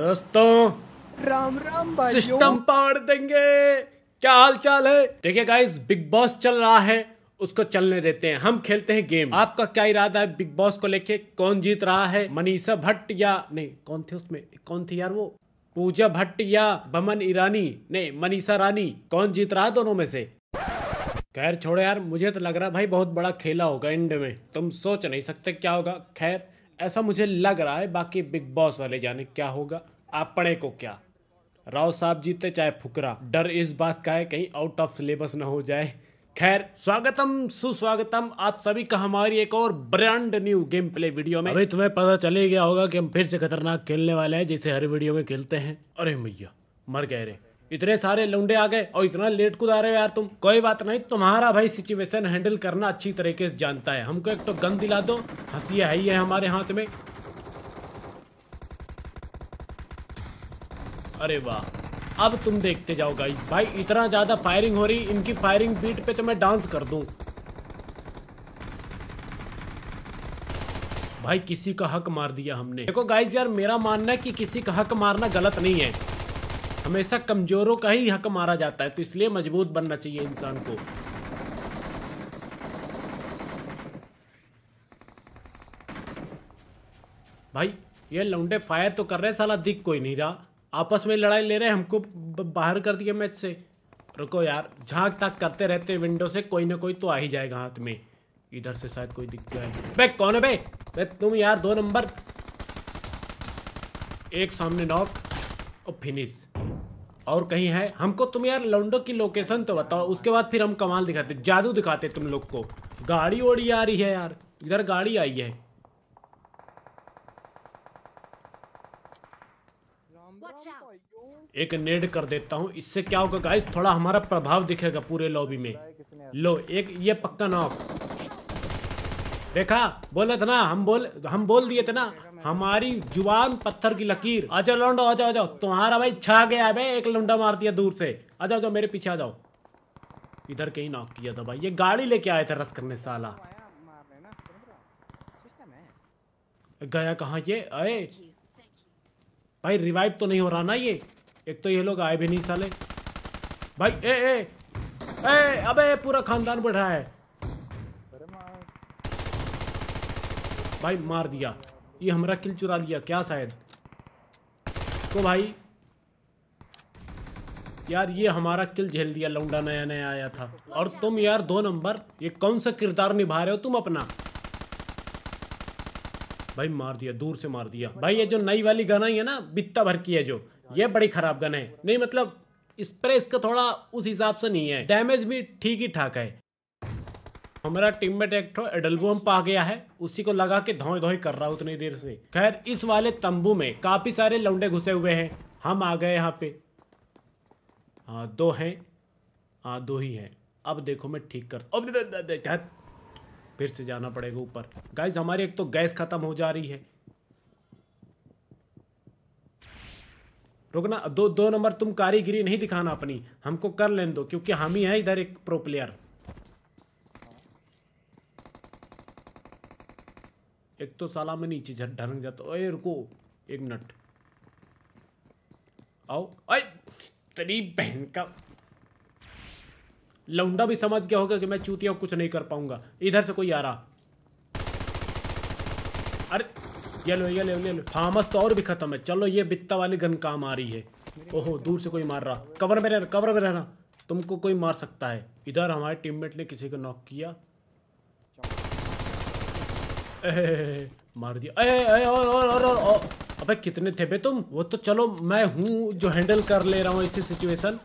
दोस्तों राम राम सिस्टम पाड़ देंगे क्या हाल चाल है देखिए गाइस बिग बॉस चल रहा है उसको चलने देते हैं हम खेलते हैं गेम आपका क्या इरादा है बिग बॉस को लेके कौन जीत रहा है मनीषा भट्ट या नहीं कौन थे उसमें कौन थी यार वो पूजा भट्ट या बमन ईरानी नहीं मनीषा रानी कौन जीत रहा है दोनों में से खैर छोड़ो यार मुझे तो लग रहा है भाई बहुत बड़ा खेला होगा एंड में तुम सोच नहीं सकते क्या होगा खैर ऐसा मुझे लग रहा है बाकी बिग बॉस वाले जाने क्या होगा आप पढ़े को क्या राव साहब जीते चाहे फुकरा डर इस बात का है कहीं आउट ऑफ सिलेबस ना हो जाए खैर स्वागतम सुस्वागतम आप सभी का हमारी एक और brand new game play video में अभी तुम्हें पता चल ही गया होगा कि हम फिर से खतरनाक खेलने वाले हैं जैसे हर वीडियो में खेलते हैं अरे मैया मर गए रे इतने सारे लुंडे आ गए और इतना लेट कूद आ रहे हो यार तुम कोई बात नहीं तुम्हारा भाई सिचुएशन हैंडल करना अच्छी तरीके से जानता है हमको एक तो गन दिला दो हंसी है ही है हमारे हाथ में अरे वाह अब तुम देखते जाओ गाइस भाई इतना ज्यादा फायरिंग हो रही इनकी फायरिंग बीट पे तो मैं डांस कर दू भाई किसी का हक मार दिया हमने देखो गाइस यार मेरा मानना है कि किसी का हक मारना गलत नहीं है हमेशा कमज़ोरों का ही हक मारा जाता है तो इसलिए मजबूत बनना चाहिए इंसान को भाई ये लौंडे फायर तो कर रहे हैं साला दिख कोई नहीं रहा आपस में लड़ाई ले रहे हमको बाहर कर दिया मैच से रुको यार झांक ताक करते रहते विंडो से कोई ना कोई तो आ ही जाएगा हाथ में इधर से शायद कोई दिख जाए बे कौन है बे बे तुम यार दो नंबर एक सामने नॉक और फिनिश और कहीं है हमको तुम यार लौंडो की लोकेशन तो बताओ उसके बाद फिर हम कमाल दिखाते जादू दिखाते तुम लोग को गाड़ी ओड़ी आ रही है यार इधर गाड़ी आई है एक नेड कर देता हूँ इससे क्या होगा गाइस थोड़ा हमारा प्रभाव दिखेगा पूरे लॉबी में लो एक ये पक्का नॉक देखा बोला था ना हम बोल हम बोल दिए थे ना हमारी जुबान पत्थर की लकीर आ जाओ लौंडो आ जाओ आ जाओ तुम्हारा भाई छा गया है एक लौंडा मार दिया दूर से आ जाओ जाओ मेरे पीछे आ जाओ इधर कहीं नॉक किया था भाई ये गाड़ी लेके आए थे रस करने साला गया कहा ये अरे भाई रिवाइव तो नहीं हो रहा ना ये एक तो ये लोग आए भी नहीं साले भाई ए ए ए अबे पूरा खानदान बैठा है भाई मार दिया ये हमारा किल चुरा लिया क्या शायद तो भाई यार ये हमारा किल झेल दिया लौंडा नया नया आया था और तुम यार दो नंबर ये कौन सा किरदार निभा रहे हो तुम अपना भाई मार दिया दूर से मार दिया भाई ये जो नई वाली गन है ना बित्ता भर की है जो ये बड़ी खराब गन है नहीं मतलब स्प्रे इसका थोड़ा उस हिसाब से नहीं है डैमेज भी ठीक ही ठाक है हमारा टीम में एक ठो एडल्बुम पा गया है उसी को लगा के धोए धोई कर रहा हूँ उतनी देर से खैर इस वाले तंबू में काफी सारे लौंडे घुसे हुए हैं हम आ गए यहाँ पे हाँ दो हैं हाँ दो ही हैं अब देखो मैं ठीक कर फिर से जाना पड़ेगा ऊपर गाइज हमारी एक तो गैस खत्म हो जा रही है रुकना दो दो नंबर तुम कारीगिरी नहीं दिखाना अपनी हमको कर लेने दो क्योंकि हम ही हैं इधर एक प्रो प्लेयर एक तो साला में नीचे झट ढरंग जाता ओए रुको एक मिनट आओ अरे तेरी बहन का लौंडा भी समझ गया होगा कि मैं चूतिया कुछ नहीं कर पाऊंगा इधर से कोई आ रहा अरे ये लो ये लो ये लो फामस तो और भी खत्म है चलो ये बित्ता वाली गन काम आ रही है ओहो दूर से कोई मार रहा कवर में रहना कवर में रहना तुमको कोई मार सकता है इधर हमारे टीममेट ने किसी को नॉक किया मार दिया अरे अरे और और और, और, और अबे कितने थे बे तुम वो तो चलो मैं हूँ जो हैंडल कर ले रहा हूँ ऐसी सिचुएशन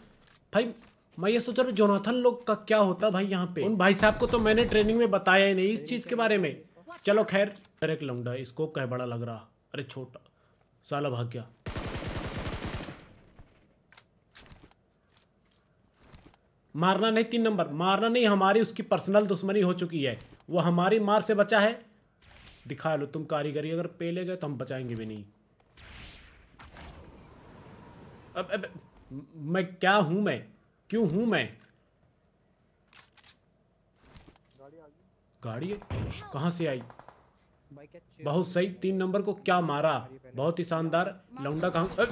भाई मैं ये सोच रहा हूँ जोनाथन लोग का क्या होता भाई यहाँ पे उन भाई साहब को तो मैंने ट्रेनिंग में बताया ही नहीं इस चीज़ के बारे में चलो खैर डायरेक्ट लौंडा इसको कह बड़ा लग रहा अरे छोटा साला भाग गया मारना नहीं तीन नंबर मारना नहीं हमारी उसकी पर्सनल दुश्मनी हो चुकी है वो हमारी मार से बचा है दिखा लो तुम कारीगरी अगर ले गए तो हम बचाएंगे भी नहीं अब, अब मैं क्या हूं मैं क्यों हूं मैं गाड़ी कहां से आई बहुत सही तीन नंबर को क्या मारा बहुत ही शानदार लौंडा कहा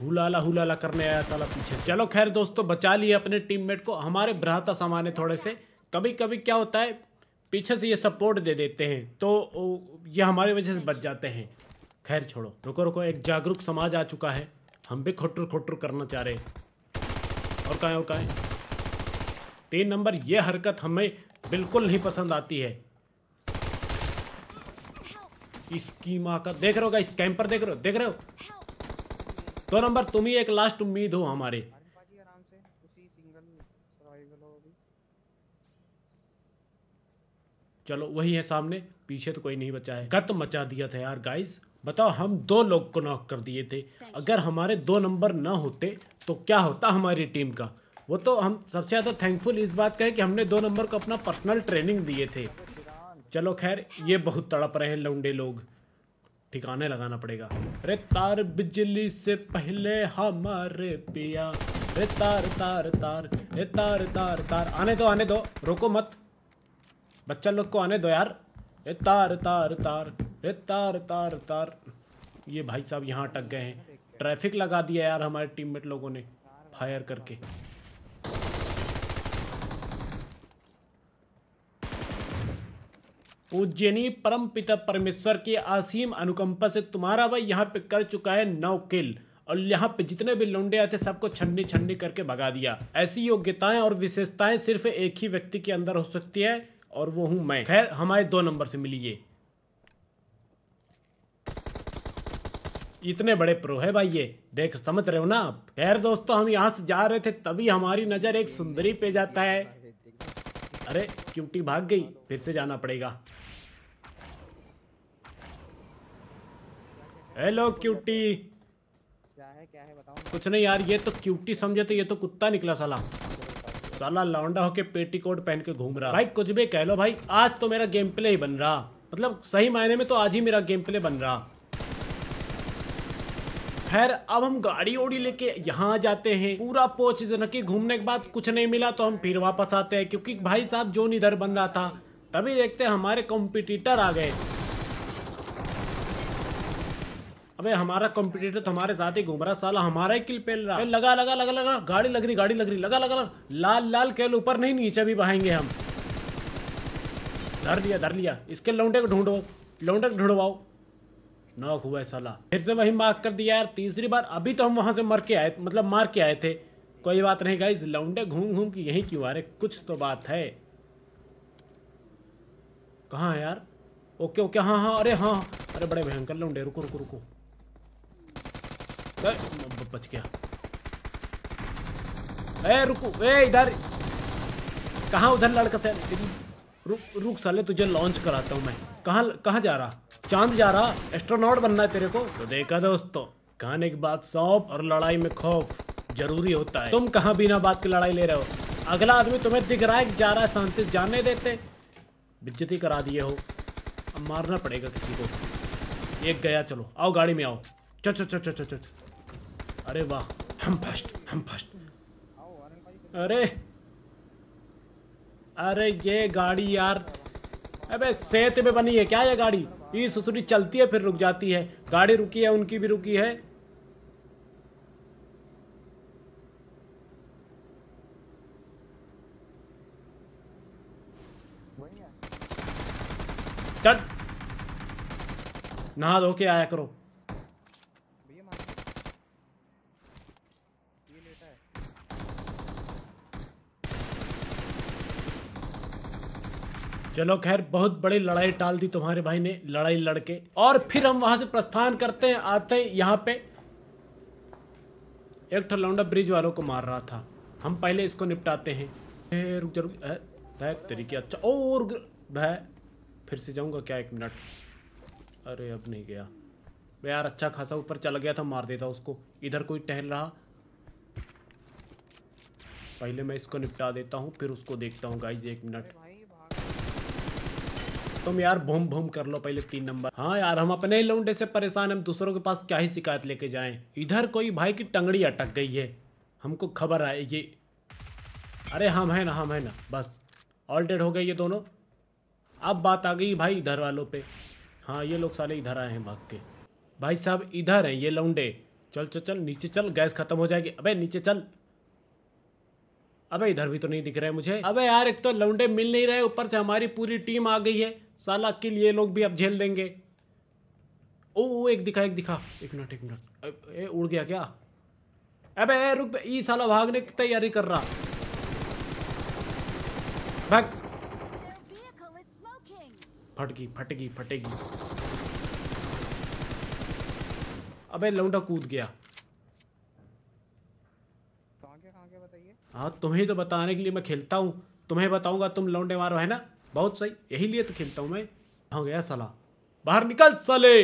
हुलाला हुलाला करने आया साला पीछे चलो खैर दोस्तों बचा लिए अपने टीममेट को हमारे भ्राता सामान है थोड़े से कभी कभी क्या होता है पीछे से ये सपोर्ट दे देते हैं तो ये हमारी वजह से बच जाते हैं खैर छोड़ो रुको रुको एक जागरूक समाज आ चुका है हम भी खुटुर खुटुर करना चाह रहे हैं और कहाँ और कहाँ तीन नंबर ये हरकत हमें बिल्कुल नहीं पसंद आती है इसकी माँ का देख रहे हो इस कैंपर देख रहे हो देख रहे हो दो तो नंबर तुम ही एक लास्ट उम्मीद हो हमारे चलो वही है सामने पीछे तो कोई नहीं बचा है गत मचा दिया था यार गाइस बताओ हम दो लोग को नॉक कर दिए थे अगर हमारे दो नंबर ना होते तो क्या होता हमारी टीम का वो तो हम सबसे ज़्यादा थैंकफुल इस बात का है कि हमने दो नंबर को अपना पर्सनल ट्रेनिंग दिए थे चलो खैर ये बहुत तड़प रहे हैं लौंडे लोग ठिकाने लगाना पड़ेगा अरे तार बिजली से पहले हमारे पिया रे तार तार तार रे तार तार तार आने दो आने दो रोको मत बच्चा लोग को आने दो यार रे तार तार तार रे तार तार तार ये भाई साहब यहाँ अटक गए हैं ट्रैफिक लगा दिया यार हमारे टीममेट लोगों ने फायर करके उज्जैनी परम पिता परमेश्वर के असीम अनुकंपा से तुम्हारा भाई यहाँ पे कर चुका है नौ किल और यहाँ पे जितने भी लोंडे आए थे सबको छन्नी छन्नी करके भगा दिया ऐसी योग्यताएं और विशेषताएं सिर्फ एक ही व्यक्ति के अंदर हो सकती है और वो हूँ मैं खैर हमारे दो नंबर से मिली ये इतने बड़े प्रो है भाई ये देख समझ रहे हो ना आप खैर दोस्तों हम यहाँ से जा रहे थे तभी हमारी नज़र एक सुंदरी पे जाता है अरे क्यूटी भाग गई फिर से जाना पड़ेगा हेलो क्यूटी क्या है क्या है बताओ कुछ नहीं यार ये तो क्यूटी समझे तो ये तो कुत्ता निकला साला साला लौंडा होके पेटी कोट पहन के घूम रहा भाई कुछ भी कह लो भाई आज तो मेरा गेम प्ले ही बन रहा मतलब सही मायने में तो आज ही मेरा गेम प्ले बन रहा खैर अब हम गाड़ी ओड़ी लेके यहाँ जाते हैं पूरा पोच जनकी घूमने के बाद कुछ नहीं मिला तो हम फिर वापस आते हैं क्योंकि भाई साहब जोन इधर बन रहा था तभी देखते हमारे कॉम्पिटिटर आ गए अबे हमारा कॉम्पिटेटर तो हमारे साथ ही घूम रहा साला हमारा ही किल पेल रहा है लगा लगा लगा लगा गाड़ी लग रही गाड़ी लग रही लगा लगा लगा लाल लाल केल ऊपर नहीं नीचे भी बहाएंगे हम धर लिया धर लिया इसके लौंडे को ढूंढो लौंडे को ढूंढवाओ नौक हुआ है साला फिर से वही मार्क कर दिया यार तीसरी बार अभी तो हम वहाँ से मर के आए मतलब मार के आए थे कोई बात नहीं गाई लौंडे घूम घूम के यहीं क्यों आ रहे कुछ तो बात है कहाँ यार ओके ओके हाँ हाँ अरे हाँ अरे बड़े भयंकर लौंडे रुको रुको रुको बच गया ए रुको ए इधर कहाँ उधर लड़का से रुक रुक साले तुझे लॉन्च कराता हूँ मैं कहाँ कहाँ जा रहा चांद जा रहा एस्ट्रोनॉट बनना है तेरे को तो देखा दोस्तों कहने की बात सौंप और लड़ाई में खौफ जरूरी होता है तुम कहाँ बिना बात की लड़ाई ले रहे हो अगला आदमी तुम्हें दिख रहा है जा रहा है शांति जाने देते बिज्जती करा दिए हो अब मारना पड़ेगा किसी को एक गया चलो आओ गाड़ी में आओ चो चो चो चो चो चो चो चो चो अरे वाह हम फर्स्ट हम फर्स्ट अरे अरे ये गाड़ी यार अबे सेहत में बनी है क्या ये गाड़ी ये सुसुरी चलती है फिर रुक जाती है गाड़ी रुकी है उनकी भी रुकी है नहा धो के आया करो चलो खैर बहुत बड़ी लड़ाई टाल दी तुम्हारे भाई ने लड़ाई लड़के और फिर हम वहां से प्रस्थान करते हैं आते हैं यहाँ पे एक लौंडा ब्रिज वालों को मार रहा था हम पहले इसको निपटाते हैं रुक जा रुक तरीके अच्छा और भय फिर से जाऊंगा क्या एक मिनट अरे अब नहीं गया मैं यार अच्छा खासा ऊपर चला गया था मार देता उसको इधर कोई टहल रहा पहले मैं इसको निपटा देता हूँ फिर उसको देखता हूँ गाइज एक मिनट तुम यार भूम भूम कर लो पहले तीन नंबर हाँ यार हम अपने ही लौंडे से परेशान हम दूसरों के पास क्या ही शिकायत लेके जाए इधर कोई भाई की टंगड़ी अटक गई है हमको खबर आए ये अरे हम है ना हम है ना बस ऑल डेड हो गए ये दोनों अब बात आ गई भाई इधर वालों पे हाँ ये लोग साले इधर आए हैं भाग के भाई साहब इधर हैं ये लौंडे चल चल चल नीचे चल गैस ख़त्म हो जाएगी अबे नीचे चल अबे इधर भी तो नहीं दिख रहे मुझे अबे यार एक तो लौंडे मिल नहीं रहे ऊपर से हमारी पूरी टीम आ गई है साला किल ये लोग भी अब झेल देंगे ओ, ओ एक दिखा एक दिखा एक मिनट एक मिनट उड़ गया क्या अबे रुक ई साला भागने की तैयारी कर रहा भाग फटगी फटगी फटेगी अबे लौंडा कूद गया हाँ तुम्हें तो बताने के लिए मैं खेलता हूँ तुम्हें बताऊंगा तुम लौंडे मारो है ना बहुत सही यही लिए तो खेलता हूँ मैं हो हाँ, गया सलाह बाहर निकल सले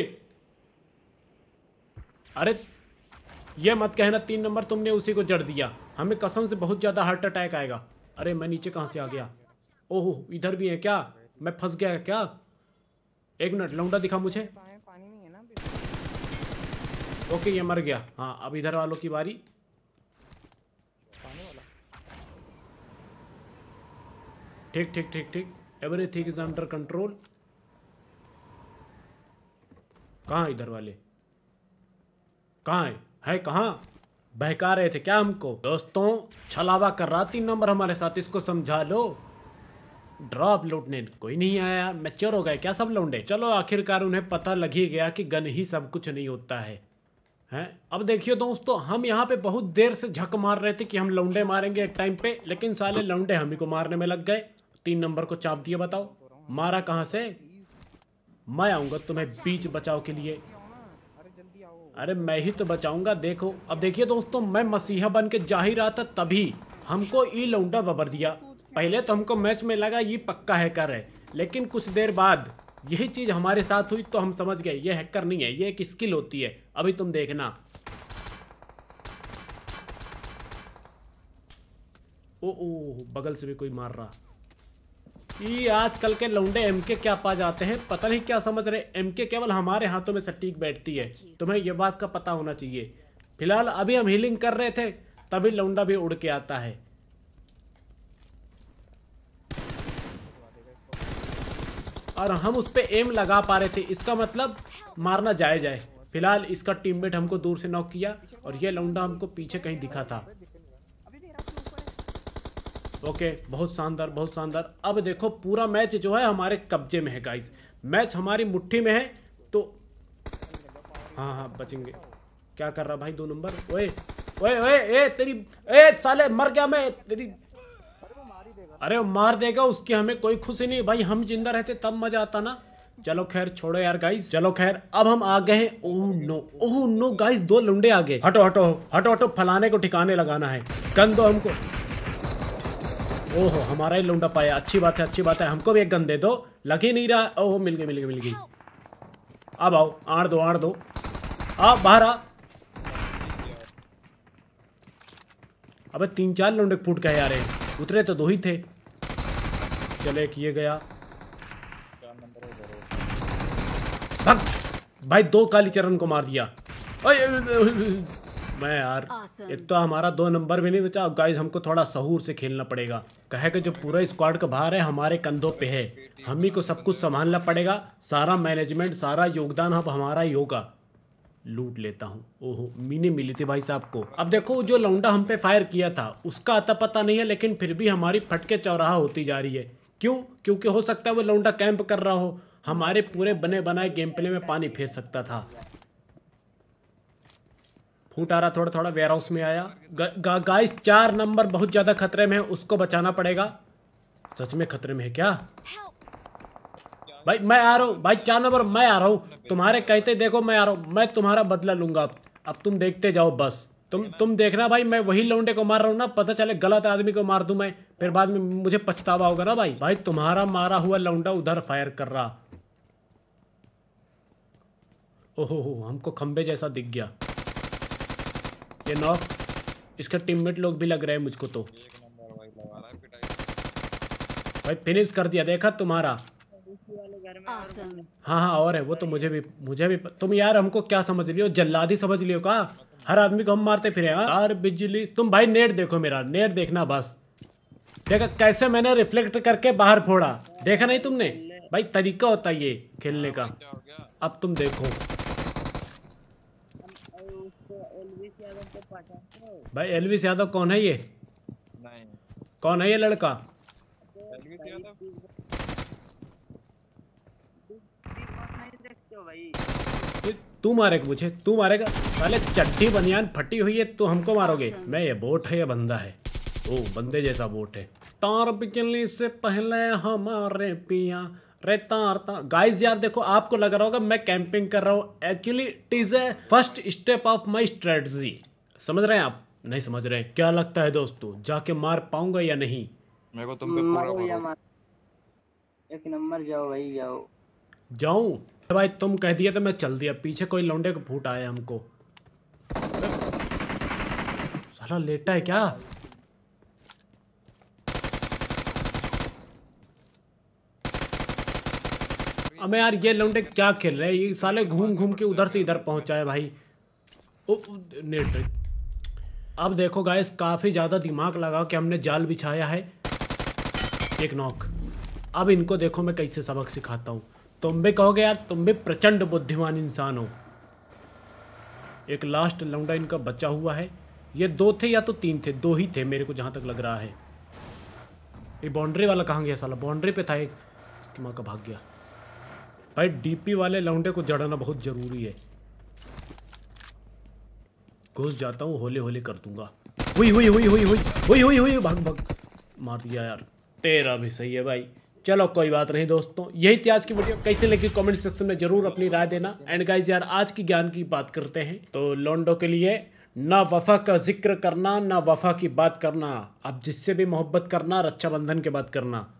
अरे ये मत कहना तीन नंबर तुमने उसी को जड़ दिया हमें कसम से बहुत ज़्यादा हार्ट अटैक आएगा अरे मैं नीचे कहाँ से आ गया ओहो इधर भी है क्या मैं फंस गया क्या एक मिनट लौंडा दिखा मुझे ओके ये मर गया हाँ अब इधर वालों की बारी ठीक ठीक ठीक ठीक एवरीथिंग इज अंडर कंट्रोल कहाँ इधर वाले कहाँ है, है कहाँ बहका रहे थे क्या हमको दोस्तों छलावा कर रहा तीन नंबर हमारे साथ इसको समझा लो ड्रॉप लूटने कोई नहीं आया मैच्योर हो गए क्या सब लौंडे चलो आखिरकार उन्हें पता लग ही गया कि गन ही सब कुछ नहीं होता है हैं अब देखिए दोस्तों हम यहाँ पे बहुत देर से झक मार रहे थे कि हम लौंडे मारेंगे एक टाइम पे लेकिन साले लौंडे हम ही को मारने में लग गए तीन नंबर को चाप दिए बताओ मारा कहाँ से मैं आऊंगा तुम्हें बीच बचाव के लिए अरे मैं ही तो बचाऊंगा देखो अब देखिए दोस्तों मैं मसीहा बन के जा ही रहा था तभी हमको ई लौंडा बबर दिया पहले तो हमको मैच में लगा ये पक्का हैकर है लेकिन कुछ देर बाद यही चीज़ हमारे साथ हुई तो हम समझ गए ये हैकर नहीं है ये एक स्किल होती है अभी तुम देखना ओ ओ बगल से भी कोई मार रहा कि आजकल के लौंडे एम के क्या पा जाते हैं पता नहीं क्या समझ रहे एम के केवल हमारे हाथों में सटीक बैठती है तुम्हें यह बात का पता होना चाहिए फिलहाल अभी हम हीलिंग कर रहे थे तभी लौंडा भी उड़ के आता है और हम उस पर एम लगा पा रहे थे इसका मतलब मारना जाए जाए फिलहाल इसका टीममेट हमको दूर से नॉक किया और यह लौंडा हमको पीछे कहीं दिखा था ओके बहुत शानदार बहुत शानदार अब देखो पूरा मैच जो है हमारे कब्जे में है गाइस मैच हमारी मुट्ठी में है तो हाँ हाँ बचेंगे क्या कर रहा भाई दो नंबर ओए ओए ओए ए तेरी ए साले मर गया मैं तेरी अरे वो मार देगा उसकी हमें कोई खुशी नहीं भाई हम जिंदा रहते तब मजा आता ना चलो खैर छोड़ो यार गाइस चलो खैर अब हम आ गए oh no oh no guys दो लुंडे आ गए हटो हटो हटो हटो फलाने को ठिकाने लगाना है गन दो हमको ओहो हमारा ही लौंडा पाया अच्छी बात है अच्छी बात है हमको भी एक गन दे दो लग ही नहीं रहा ओहो मिल गई मिल गई मिल गई अब आओ आड़ दो आड़ दो आ बाहर आ अबे तीन चार लौंडे फूट रहे हैं उतरे तो दो ही थे चले किए गया भाई दो काली चरण को मार दिया मैं यार awesome. एक तो हमारा दो नंबर भी नहीं बचा गाइस हमको थोड़ा सहूर से खेलना पड़ेगा कहे कि जो पूरा स्क्वाड का भार है हमारे कंधों पे है हम ही को सब कुछ संभालना पड़ेगा सारा मैनेजमेंट सारा योगदान अब हमारा ही होगा लूट लेता हूँ ओहो मीने मिली थी भाई साहब को अब देखो जो लौंडा हम पे फायर किया था उसका अता पता नहीं है लेकिन फिर भी हमारी फटके चौराहा होती जा रही है क्यों क्योंकि हो सकता है वो लौंडा कैंप कर रहा हो हमारे पूरे बने बनाए गेम प्ले में पानी फेर सकता था फूट आ रहा थोड़ा थोड़ा वेयर हाउस में आया गा, गाइस चार नंबर बहुत ज़्यादा खतरे में है उसको बचाना पड़ेगा सच में खतरे में है क्या भाई मैं आ रहा हूँ भाई चार नंबर मैं आ रहा हूँ तुम्हारे कहते देखो मैं आ रहा हूँ मैं तुम्हारा बदला लूंगा अब अब तुम देखते जाओ बस तुम तुम देखना भाई मैं वही लौंडे को मार रहा हूँ ना पता चले गलत आदमी को मार दू मैं फिर बाद में मुझे पछतावा होगा ना भाई भाई तुम्हारा मारा हुआ लौंडा उधर फायर कर रहा ओहो हो हमको खंबे जैसा दिख गया ये नॉक इसका टीममेट लोग भी लग रहे हैं मुझको तो भाई फिनिश कर दिया देखा तुम्हारा हाँ हाँ और है वो तो मुझे भी मुझे भी तुम यार हमको क्या समझ लियो जल्लादी समझ लियो का हर आदमी को हम मारते फिर हाँ? यार बिजली तुम भाई नेट देखो मेरा नेट देखना बस देखा कैसे मैंने रिफ्लेक्ट करके बाहर फोड़ा देखा नहीं तुमने भाई तरीका होता है ये खेलने का हाँ, अब तुम देखो भाई एलविस यादव कौन है ये नहीं कौन है ये लड़का तू मारेगा मुझे तू मारेगा पहले चट्टी बनियान फटी हुई है तू तो हमको मारोगे मैं ये बोट है ये बंदा है ओ बंदे जैसा बोट है तार बिजली से पहले हमारे पिया रे तार तार गाइस यार देखो आपको लग रहा होगा मैं कैंपिंग कर रहा हूँ actually it is a first step of my strategy समझ रहे हैं आप नहीं समझ रहे हैं क्या लगता है दोस्तों जाके मार पाऊंगा या नहीं मेरे को तुम पे पूरा मारो एक नंबर जाओ भाई जाओ जाऊं भाई तुम कह दिया तो मैं चल दिया पीछे कोई लौंडे को फूट आया हमको साला लेटा है क्या अबे यार ये लौंडे क्या खेल रहे हैं ये साले घूम घूम के उधर से इधर पहुंचा है भाई ओ ओ, ओ, अब देखो गाइस काफ़ी ज़्यादा दिमाग लगा कि हमने जाल बिछाया है एक नौक अब इनको देखो मैं कैसे सबक सिखाता हूँ तुम भी कहोगे यार तुम भी प्रचंड बुद्धिमान इंसान हो एक लास्ट लौंडा इनका बचा हुआ है ये दो थे या तो तीन थे दो ही थे मेरे को जहाँ तक लग रहा है ये बाउंड्री वाला कहाँ गया साला बाउंड्री पे था एक माँ का भाग गया भाई डीपी वाले लौंडे को जड़ाना बहुत ज़रूरी है घुस जाता हूँ होले होले कर दूंगा हुई हुई हुई हुई हुई हुई हुई हुई भाग भाग मार दिया यार तेरा भी सही है भाई चलो कोई बात नहीं दोस्तों यही थी आज की वीडियो कैसे लगी कमेंट सेक्शन में जरूर अपनी राय देना एंड गाइज यार आज की ज्ञान की बात करते हैं तो लोंडो के लिए ना वफा का जिक्र करना ना वफा की बात करना अब जिससे भी मोहब्बत करना रक्षाबंधन के बात करना